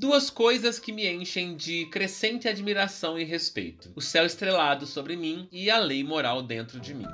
Duas coisas que me enchem de crescente admiração e respeito: o céu estrelado sobre mim e a lei moral dentro de mim.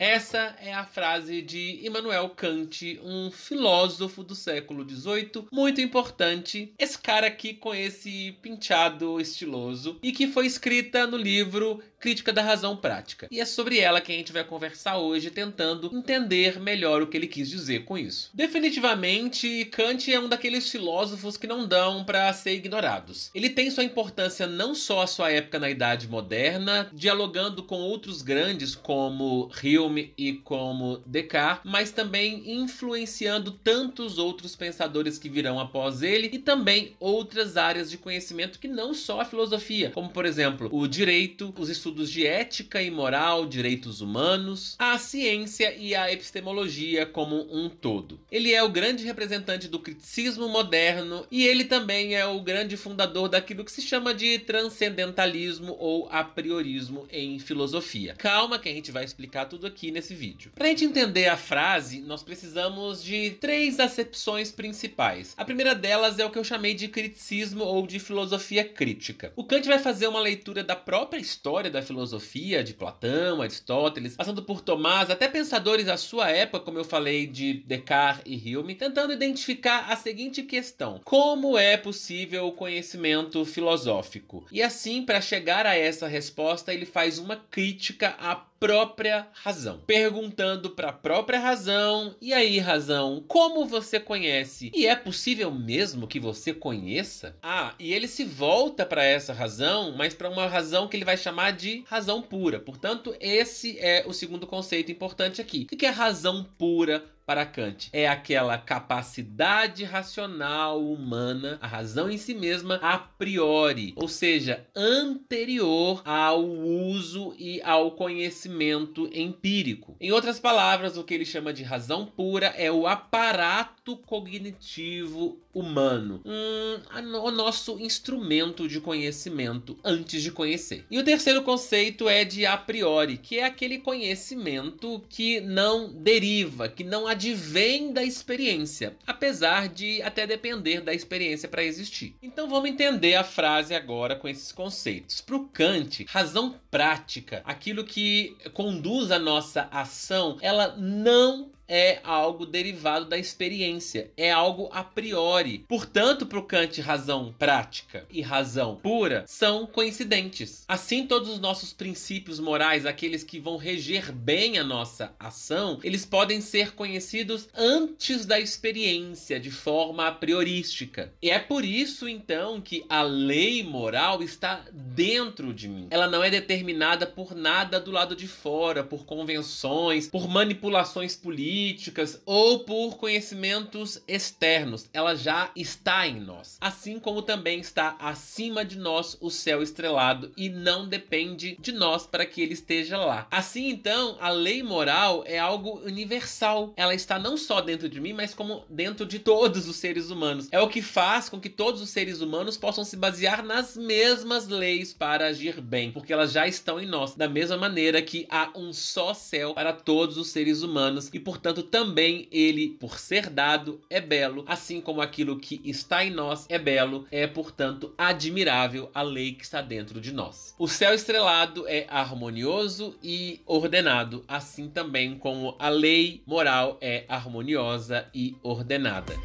Essa é a frase de Immanuel Kant, um filósofo do século XVIII, muito importante. Esse cara aqui com esse penteado estiloso e que foi escrita no livro Crítica da Razão Prática. E é sobre ela que a gente vai conversar hoje, tentando entender melhor o que ele quis dizer com isso. Definitivamente, Kant é um daqueles filósofos que não dão para ser ignorados. Ele tem sua importância não só à sua época na Idade Moderna, dialogando com outros grandes como Hume Hume e como Descartes, mas também influenciando tantos outros pensadores que virão após ele e também outras áreas de conhecimento que não só a filosofia, como por exemplo o direito, os estudos de ética e moral, direitos humanos, a ciência e a epistemologia como um todo. Ele é o grande representante do criticismo moderno e ele também é o grande fundador daquilo que se chama de transcendentalismo ou apriorismo em filosofia. Calma que a gente vai explicar tudo aqui aqui nesse vídeo. a gente entender a frase, nós precisamos de três acepções principais. A primeira delas é o que eu chamei de criticismo ou de filosofia crítica. O Kant vai fazer uma leitura da própria história da filosofia, de Platão, Aristóteles, passando por Tomás, até pensadores da sua época, como eu falei de Descartes e Hume, tentando identificar a seguinte questão: como é possível o conhecimento filosófico? E assim, para chegar a essa resposta, ele faz uma crítica à própria razão, perguntando para a própria razão: "E aí, razão, como você conhece? E é possível mesmo que você conheça?" Ah, e ele se volta para essa razão, mas para uma razão que ele vai chamar de razão pura. Portanto, esse é o segundo conceito importante aqui. O que é razão pura? para Kant é aquela capacidade racional humana, a razão em si mesma, a priori, ou seja, anterior ao uso e ao conhecimento empírico. Em outras palavras, o que ele chama de razão pura é o aparato cognitivo humano, hum, o nosso instrumento de conhecimento antes de conhecer. E o terceiro conceito é de a priori, que é aquele conhecimento que não deriva, que não adianta vem da experiência, apesar de até depender da experiência para existir. Então vamos entender a frase agora com esses conceitos. Para o Kant, razão prática, aquilo que conduz a nossa ação, ela não é algo derivado da experiência, é algo a priori. Portanto, para o Kant, razão prática e razão pura são coincidentes. Assim, todos os nossos princípios morais, aqueles que vão reger bem a nossa ação, eles podem ser conhecidos antes da experiência, de forma a priorística. E é por isso, então, que a lei moral está dentro de mim. Ela não é determinada por nada do lado de fora, por convenções, por manipulações políticas políticas ou por conhecimentos externos. Ela já está em nós. Assim como também está acima de nós o céu estrelado e não depende de nós para que ele esteja lá. Assim, então, a lei moral é algo universal. Ela está não só dentro de mim, mas como dentro de todos os seres humanos. É o que faz com que todos os seres humanos possam se basear nas mesmas leis para agir bem, porque elas já estão em nós, da mesma maneira que há um só céu para todos os seres humanos e, portanto, Portanto, também ele, por ser dado, é belo, assim como aquilo que está em nós é belo, é, portanto, admirável a lei que está dentro de nós. O céu estrelado é harmonioso e ordenado, assim também como a lei moral é harmoniosa e ordenada.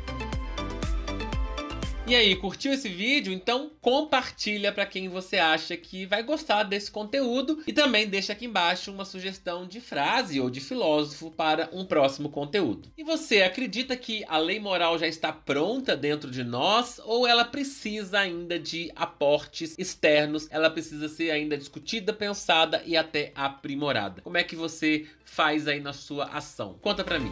E aí, curtiu esse vídeo? Então compartilha para quem você acha que vai gostar desse conteúdo e também deixa aqui embaixo uma sugestão de frase ou de filósofo para um próximo conteúdo. E você acredita que a lei moral já está pronta dentro de nós ou ela precisa ainda de aportes externos? Ela precisa ser ainda discutida, pensada e até aprimorada. Como é que você faz aí na sua ação? Conta para mim.